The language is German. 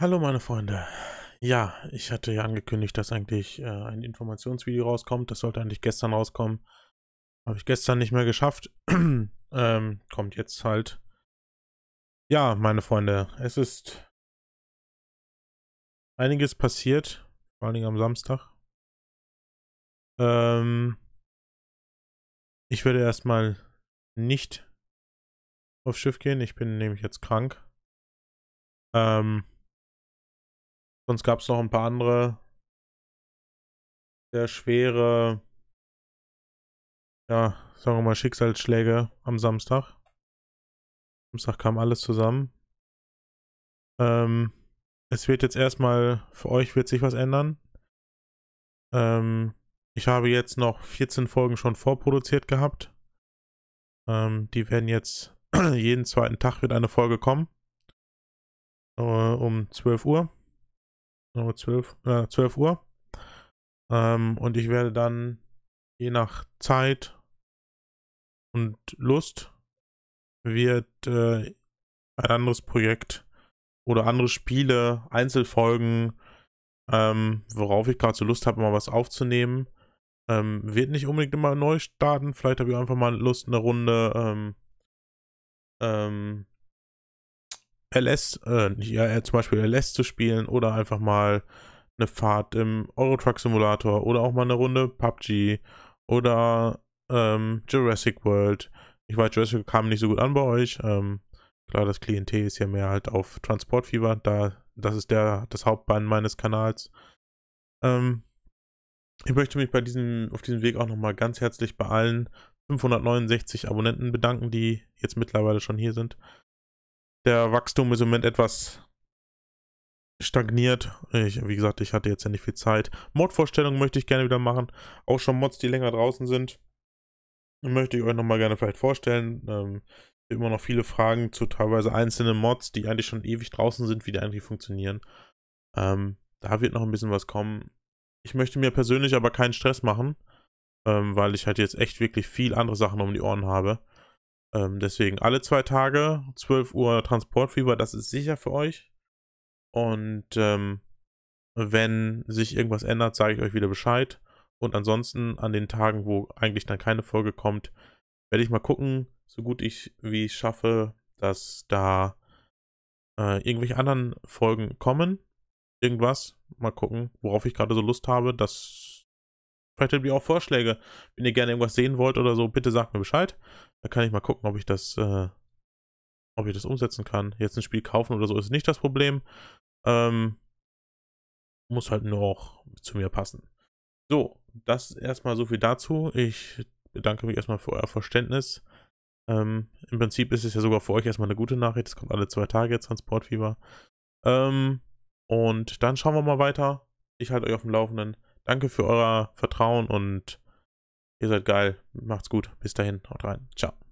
Hallo meine Freunde. Ja, ich hatte ja angekündigt, dass eigentlich äh, ein Informationsvideo rauskommt. Das sollte eigentlich gestern rauskommen. Habe ich gestern nicht mehr geschafft. ähm, kommt jetzt halt. Ja, meine Freunde, es ist einiges passiert. Vor allen Dingen am Samstag. Ähm, ich werde erstmal nicht aufs Schiff gehen. Ich bin nämlich jetzt krank. Ähm, Sonst gab es noch ein paar andere sehr schwere, ja, sagen wir mal, Schicksalsschläge am Samstag. Samstag kam alles zusammen. Ähm, es wird jetzt erstmal, für euch wird sich was ändern. Ähm, ich habe jetzt noch 14 Folgen schon vorproduziert gehabt. Ähm, die werden jetzt, jeden zweiten Tag wird eine Folge kommen. Äh, um 12 Uhr. 12, äh, 12 Uhr. Ähm, und ich werde dann je nach Zeit und Lust wird äh, ein anderes Projekt oder andere Spiele, Einzelfolgen, ähm, worauf ich gerade so Lust habe, mal was aufzunehmen. Ähm, wird nicht unbedingt immer neu starten. Vielleicht habe ich einfach mal Lust, eine Runde ähm, ähm LS, äh, nicht ja, zum Beispiel LS zu spielen oder einfach mal eine Fahrt im Eurotruck Simulator oder auch mal eine Runde PUBG oder ähm, Jurassic World. Ich weiß, Jurassic kam nicht so gut an bei euch. Ähm, klar, das Klientel ist ja mehr halt auf Transportfieber, da das ist der das Hauptband meines Kanals. Ähm, ich möchte mich bei diesem auf diesem Weg auch nochmal ganz herzlich bei allen 569 Abonnenten bedanken, die jetzt mittlerweile schon hier sind der Wachstum ist im Moment etwas stagniert. Ich, wie gesagt, ich hatte jetzt ja nicht viel Zeit. Mod-Vorstellungen möchte ich gerne wieder machen. Auch schon Mods, die länger draußen sind. Möchte ich euch nochmal gerne vielleicht vorstellen. Ähm, immer noch viele Fragen zu teilweise einzelnen Mods, die eigentlich schon ewig draußen sind, wie die eigentlich funktionieren. Ähm, da wird noch ein bisschen was kommen. Ich möchte mir persönlich aber keinen Stress machen, ähm, weil ich halt jetzt echt wirklich viel andere Sachen um die Ohren habe. Ähm, deswegen alle zwei Tage, 12 Uhr Transportfieber, das ist sicher für euch. Und ähm, wenn sich irgendwas ändert, sage ich euch wieder Bescheid. Und ansonsten an den Tagen, wo eigentlich dann keine Folge kommt, werde ich mal gucken, so gut ich wie ich schaffe, dass da äh, irgendwelche anderen Folgen kommen. Irgendwas. Mal gucken, worauf ich gerade so Lust habe. Das Vielleicht habt ihr auch Vorschläge. Wenn ihr gerne irgendwas sehen wollt oder so, bitte sagt mir Bescheid. Da kann ich mal gucken, ob ich das, äh, ob ich das umsetzen kann. Jetzt ein Spiel kaufen oder so ist nicht das Problem. Ähm, muss halt nur auch zu mir passen. So, das erstmal so viel dazu. Ich bedanke mich erstmal für euer Verständnis. Ähm, Im Prinzip ist es ja sogar für euch erstmal eine gute Nachricht. Es kommt alle zwei Tage Transportfieber. Ähm, und dann schauen wir mal weiter. Ich halte euch auf dem Laufenden. Danke für euer Vertrauen und ihr seid geil. Macht's gut. Bis dahin. Haut rein. Ciao.